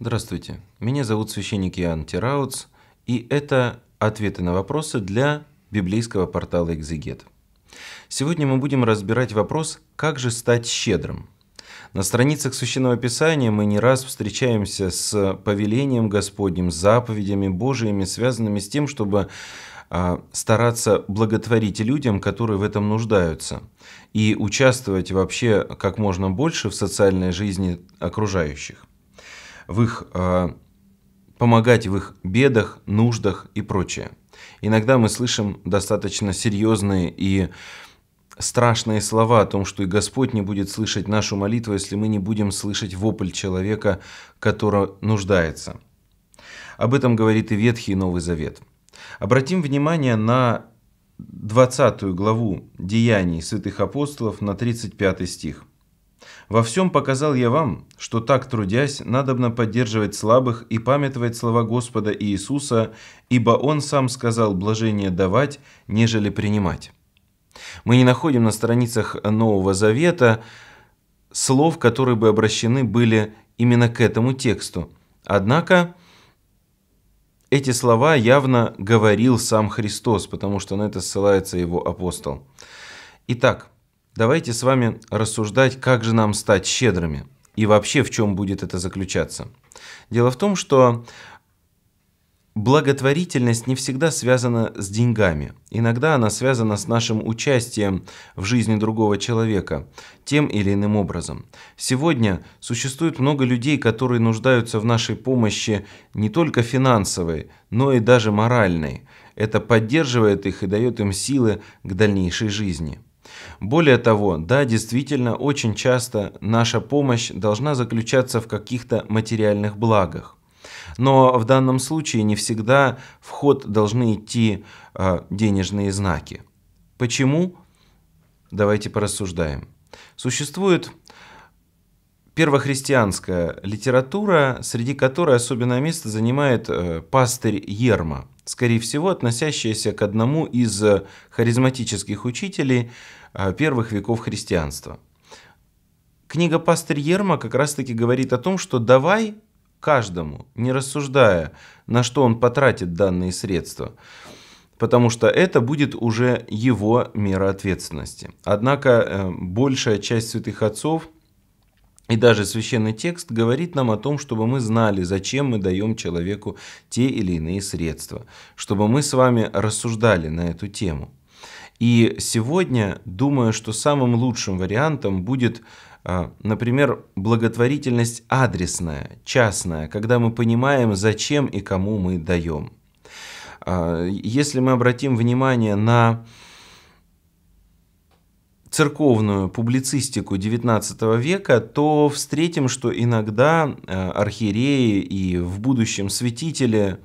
Здравствуйте, меня зовут священник Иоанн Тираутс, и это ответы на вопросы для библейского портала «Экзегет». Сегодня мы будем разбирать вопрос «Как же стать щедрым?». На страницах Священного Писания мы не раз встречаемся с повелением Господним, заповедями Божиими, связанными с тем, чтобы а, стараться благотворить людям, которые в этом нуждаются, и участвовать вообще как можно больше в социальной жизни окружающих в их э, помогать в их бедах, нуждах и прочее. Иногда мы слышим достаточно серьезные и страшные слова о том, что и Господь не будет слышать нашу молитву, если мы не будем слышать вопль человека, который нуждается. Об этом говорит и Ветхий и Новый Завет. Обратим внимание на 20 главу Деяний святых апостолов на 35 стих – во всем показал я вам, что так трудясь, надобно поддерживать слабых и памятовать слова Господа Иисуса, ибо Он сам сказал блажение давать, нежели принимать. Мы не находим на страницах Нового Завета слов, которые бы обращены были именно к этому тексту. Однако эти слова явно говорил сам Христос, потому что на это ссылается его апостол. Итак, Давайте с вами рассуждать, как же нам стать щедрыми и вообще в чем будет это заключаться. Дело в том, что благотворительность не всегда связана с деньгами. Иногда она связана с нашим участием в жизни другого человека, тем или иным образом. Сегодня существует много людей, которые нуждаются в нашей помощи не только финансовой, но и даже моральной. Это поддерживает их и дает им силы к дальнейшей жизни. Более того, да, действительно, очень часто наша помощь должна заключаться в каких-то материальных благах. Но в данном случае не всегда в ход должны идти э, денежные знаки. Почему? Давайте порассуждаем. Существует первохристианская литература, среди которой особенное место занимает э, пастырь Ерма, скорее всего, относящаяся к одному из э, харизматических учителей э, первых веков христианства. Книга «Пастырь Ерма» как раз-таки говорит о том, что давай каждому, не рассуждая, на что он потратит данные средства, потому что это будет уже его мера ответственности. Однако большая часть святых отцов – и даже священный текст говорит нам о том, чтобы мы знали, зачем мы даем человеку те или иные средства, чтобы мы с вами рассуждали на эту тему. И сегодня, думаю, что самым лучшим вариантом будет, а, например, благотворительность адресная, частная, когда мы понимаем, зачем и кому мы даем. А, если мы обратим внимание на церковную публицистику XIX века, то встретим, что иногда э, архиереи и в будущем святители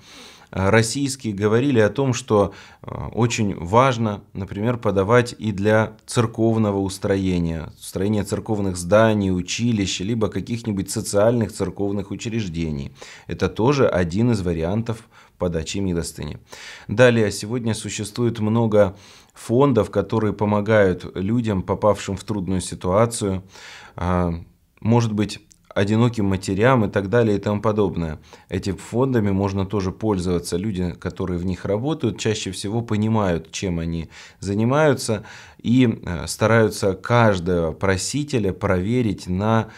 э, российские говорили о том, что э, очень важно, например, подавать и для церковного устроения, устроения церковных зданий, училищ, либо каких-нибудь социальных церковных учреждений. Это тоже один из вариантов подачи милостыни. Далее, сегодня существует много фондов, которые помогают людям, попавшим в трудную ситуацию, а, может быть, одиноким матерям и так далее и тому подобное. Этим фондами можно тоже пользоваться. Люди, которые в них работают, чаще всего понимают, чем они занимаются и а, стараются каждого просителя проверить на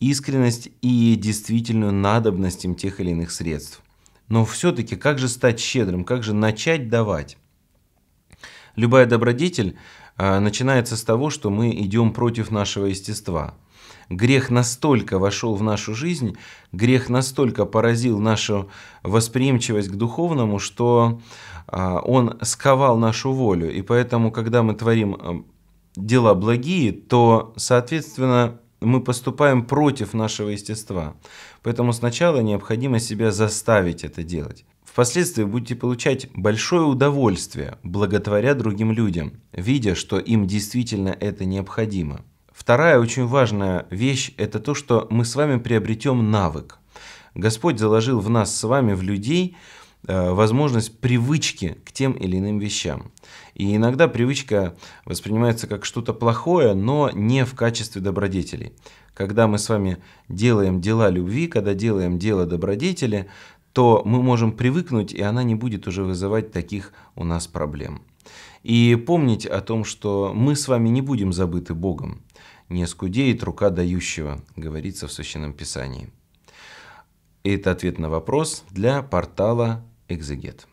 искренность и действительную надобность им тех или иных средств. Но все-таки как же стать щедрым, как же начать давать? Любая добродетель э, начинается с того, что мы идем против нашего естества. Грех настолько вошел в нашу жизнь, грех настолько поразил нашу восприимчивость к духовному, что э, он сковал нашу волю. И поэтому, когда мы творим дела благие, то, соответственно, мы поступаем против нашего естества. Поэтому сначала необходимо себя заставить это делать. Впоследствии будете получать большое удовольствие, благотворя другим людям, видя, что им действительно это необходимо. Вторая очень важная вещь – это то, что мы с вами приобретем навык. Господь заложил в нас с вами, в людей – Э, возможность привычки к тем или иным вещам. И иногда привычка воспринимается как что-то плохое, но не в качестве добродетелей. Когда мы с вами делаем дела любви, когда делаем дело добродетели, то мы можем привыкнуть, и она не будет уже вызывать таких у нас проблем. И помнить о том, что мы с вами не будем забыты Богом. «Не скудеет рука дающего», говорится в Священном Писании. Это ответ на вопрос для портала экзегет.